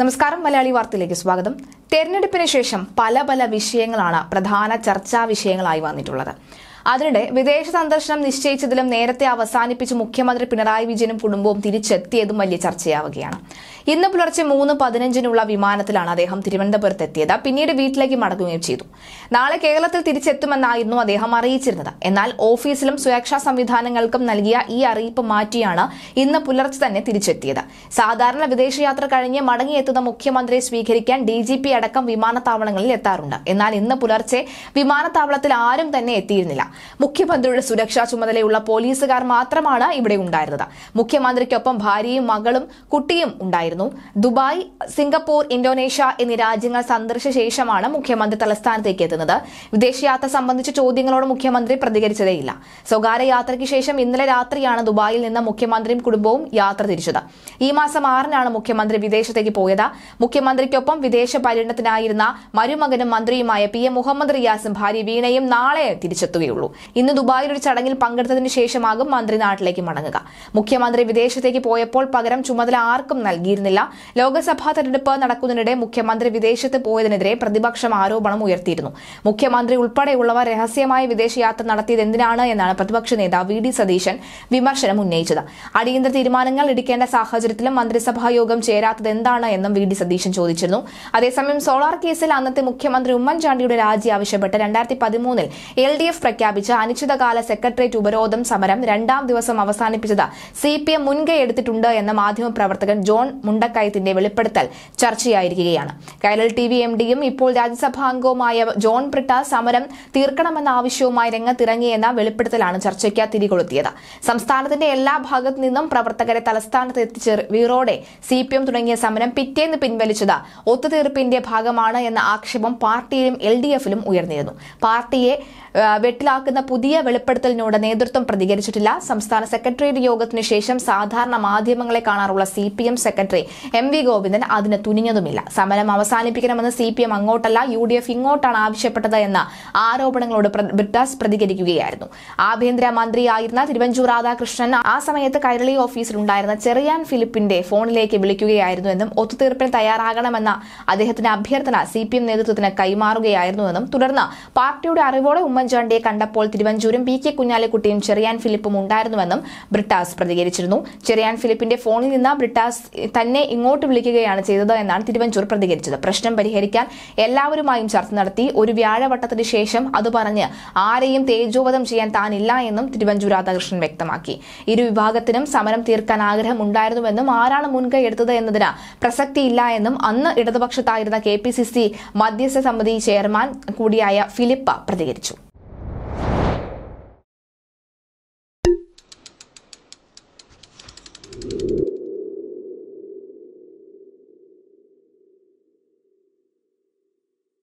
നമസ്കാരം മലയാളി വാർത്തയിലേക്ക് സ്വാഗതം തെരഞ്ഞെടുപ്പിന് ശേഷം പല പല വിഷയങ്ങളാണ് പ്രധാന ചർച്ചാ വിഷയങ്ങളായി വന്നിട്ടുള്ളത് അതിനിടെ വിദേശ സന്ദർശനം നിശ്ചയിച്ചതിലും നേരത്തെ അവസാനിപ്പിച്ച് മുഖ്യമന്ത്രി പിണറായി വിജയനും കുടുംബവും തിരിച്ചെത്തിയതും വലിയ ചർച്ചയാവുകയാണ് ഇന്ന് പുലർച്ചെ മൂന്ന് പതിനഞ്ചിനുള്ള വിമാനത്തിലാണ് അദ്ദേഹം തിരുവനന്തപുരത്ത് എത്തിയത് പിന്നീട് വീട്ടിലേക്ക് മടങ്ങുകയും ചെയ്തു നാളെ കേരളത്തിൽ തിരിച്ചെത്തുമെന്നായിരുന്നു അദ്ദേഹം അറിയിച്ചിരുന്നത് എന്നാൽ ഓഫീസിലും സുരക്ഷാ സംവിധാനങ്ങൾക്കും നൽകിയ ഈ അറിയിപ്പ് മാറ്റിയാണ് ഇന്ന് പുലർച്ചെ തന്നെ തിരിച്ചെത്തിയത് സാധാരണ വിദേശയാത്ര കഴിഞ്ഞ് മടങ്ങിയെത്തുന്ന മുഖ്യമന്ത്രിയെ സ്വീകരിക്കാൻ ഡി അടക്കം വിമാനത്താവളങ്ങളിൽ എത്താറുണ്ട് എന്നാൽ ഇന്ന് പുലർച്ചെ വിമാനത്താവളത്തിൽ ആരും തന്നെ എത്തിയിരുന്നില്ല മുഖ്യമന്ത്രിയുടെ സുരക്ഷാ ചുമതലയുള്ള പോലീസുകാർ മാത്രമാണ് ഇവിടെ ഉണ്ടായിരുന്നത് മുഖ്യമന്ത്രിക്കൊപ്പം ഭാര്യയും മകളും കുട്ടിയും ഉണ്ടായിരുന്നു ദുബായ് സിംഗപ്പൂർ ഇന്തോനേഷ്യ എന്നീ രാജ്യങ്ങൾ സന്ദർശിച്ച ശേഷമാണ് മുഖ്യമന്ത്രി തലസ്ഥാനത്തേക്ക് എത്തുന്നത് വിദേശയാത്ര സംബന്ധിച്ച ചോദ്യങ്ങളോട് മുഖ്യമന്ത്രി പ്രതികരിച്ചതേയില്ല സ്വകാര്യ യാത്രയ്ക്ക് ശേഷം ഇന്നലെ രാത്രിയാണ് ദുബായിൽ നിന്ന് മുഖ്യമന്ത്രിയും കുടുംബവും യാത്ര തിരിച്ചത് ഈ മാസം ആറിനാണ് മുഖ്യമന്ത്രി വിദേശത്തേക്ക് പോയത് മുഖ്യമന്ത്രിക്കൊപ്പം വിദേശ പര്യടനത്തിനായിരുന്ന മരുമകനും മന്ത്രിയുമായ പി എം മുഹമ്മദ് റിയാസും ഭാര്യ വീണയും നാളെ തിരിച്ചെത്തുകയുള്ളൂ ഉള്ളൂ ഇന്ന് ദുബായിൽ ഒരു ചടങ്ങിൽ പങ്കെടുത്തതിന് ശേഷമാകും മന്ത്രി നാട്ടിലേക്ക് മടങ്ങുക മുഖ്യമന്ത്രി വിദേശത്തേക്ക് പോയപ്പോൾ പകരം ചുമതല ആർക്കും നൽകിയിരുന്നില്ല ലോക്സഭാ തെരഞ്ഞെടുപ്പ് നടക്കുന്നതിനിടെ മുഖ്യമന്ത്രി വിദേശത്ത് പോയതിനെതിരെ പ്രതിപക്ഷം ആരോപണം ഉയർത്തിയിരുന്നു മുഖ്യമന്ത്രി ഉൾപ്പെടെയുള്ളവർ രഹസ്യമായ വിദേശയാത്ര നടത്തിയത് എന്തിനാണ് എന്നാണ് പ്രതിപക്ഷ നേതാവ് വി ഡി സതീശൻ വിമർശനം ഉന്നയിച്ചത് അടിയന്തര തീരുമാനങ്ങൾ എടുക്കേണ്ട സാഹചര്യത്തിലും മന്ത്രിസഭാ യോഗം ചേരാത്തത് എന്താണ് എന്നും വി ഡി സതീശൻ ചോദിച്ചിരുന്നു അതേസമയം സോളാർ കേസിൽ അന്നത്തെ മുഖ്യമന്ത്രി ഉമ്മൻചാണ്ടിയുടെ രാജി ആവശ്യപ്പെട്ട് രണ്ടായിരത്തി പതിമൂന്നിൽ എൽ ഡി എഫ് പ്രഖ്യാപിച്ചു പ്രഖ്യാപിച്ച അനിശ്ചിതകാല സെക്രട്ടേറിയറ്റ് ഉപരോധം സമരം രണ്ടാം ദിവസം അവസാനിപ്പിച്ചത് സി പി എം മുൻകൈയെടുത്തിട്ടുണ്ട് എന്ന മാധ്യമപ്രവർത്തകൻ ജോൺ മുണ്ടക്കയത്തിന്റെ വെളിപ്പെടുത്തൽ ചർച്ചയായിരിക്കുകയാണ് കൈരൽ ടി വി എം ഡിയും ഇപ്പോൾ രാജ്യസഭാംഗവുമായ ജോൺ പ്രിട്ട സമരം തീർക്കണമെന്ന ആവശ്യവുമായി രംഗത്തിറങ്ങിയെന്ന വെളിപ്പെടുത്തലാണ് ചർച്ചയ്ക്ക് തിരികൊളുത്തിയത് സംസ്ഥാനത്തിന്റെ എല്ലാ ഭാഗത്തു നിന്നും പ്രവർത്തകരെ തലസ്ഥാനത്ത് എത്തിച്ച് വീറോടെ സി പി എം തുടങ്ങിയ സമരം പിറ്റേന്ന് പിൻവലിച്ചത് ഒത്തുതീർപ്പിന്റെ ഭാഗമാണ് എന്ന ആക്ഷേപം പാർട്ടിയിലും എൽ ഡി എഫിലും ഉയർന്നിരുന്നു പാർട്ടിയെ വെട്ടിലാ നടപ്പാക്കുന്ന പുതിയ വെളിപ്പെടുത്തലിനോട് നേതൃത്വം പ്രതികരിച്ചിട്ടില്ല സംസ്ഥാന സെക്രട്ടേറിയറ്റ് യോഗത്തിന് ശേഷം സാധാരണ മാധ്യമങ്ങളെ കാണാറുള്ള C P M secretary M V Govindan അതിന് തുനിഞ്ഞതുമില്ല സമരം അവസാനിപ്പിക്കണമെന്ന് സി പി എം അങ്ങോട്ടല്ല യു ഡി എഫ് ഇങ്ങോട്ടാണ് ആവശ്യപ്പെട്ടത് എന്ന ആരോപണങ്ങളോട് ബ്രിട്ടാസ് പ്രതികരിക്കുകയായിരുന്നു ആഭ്യന്തര മന്ത്രിയായിരുന്ന തിരുവഞ്ചൂർ രാധാകൃഷ്ണൻ ആ സമയത്ത് കൈരളി ഓഫീസിലുണ്ടായിരുന്ന ചെറിയാൻ ഫിലിപ്പിന്റെ ഫോണിലേക്ക് വിളിക്കുകയായിരുന്നുവെന്നും ഒത്തുതീർപ്പിന് തയ്യാറാകണമെന്ന അദ്ദേഹത്തിന്റെ അഭ്യർത്ഥന സി പി എം നേതൃത്വത്തിന് കൈമാറുകയായിരുന്നുവെന്നും തുടർന്ന് പാർട്ടിയുടെ അറിവോടെ ഉമ്മൻചാണ്ടിയെ കണ്ട അപ്പോൾ തിരുവഞ്ചൂരും പി കെ കുഞ്ഞാലിക്കുട്ടിയും ചെറിയാൻ ഫിലിപ്പും ഉണ്ടായിരുന്നുവെന്നും ബ്രിട്ടാസ് പ്രതികരിച്ചിരുന്നു ചെറിയാൻ ഫിലിപ്പിന്റെ ഫോണിൽ നിന്ന് ബ്രിട്ടാസ് തന്നെ ഇങ്ങോട്ട് വിളിക്കുകയാണ് ചെയ്തത് എന്നാണ് തിരുവഞ്ചൂർ പ്രതികരിച്ചത് പ്രശ്നം പരിഹരിക്കാൻ എല്ലാവരുമായും ചർച്ച നടത്തി ഒരു വ്യാഴവട്ടത്തിന് ശേഷം അത് പറഞ്ഞ് ആരെയും തേജോവധം ചെയ്യാൻ താനില്ല എന്നും തിരുവഞ്ചൂർ രാധാകൃഷ്ണൻ വ്യക്തമാക്കി ഇരു വിഭാഗത്തിനും സമരം തീർക്കാൻ ആഗ്രഹമുണ്ടായിരുന്നുവെന്നും ആരാണ് മുൻകൈ എടുത്തത് എന്നതിന് പ്രസക്തിയില്ല എന്നും അന്ന് ഇടതുപക്ഷത്തായിരുന്ന കെ പി സി സി മധ്യസ്ഥ സമിതി ചെയർമാൻ കൂടിയായ ഫിലിപ്പ പ്രതികരിച്ചു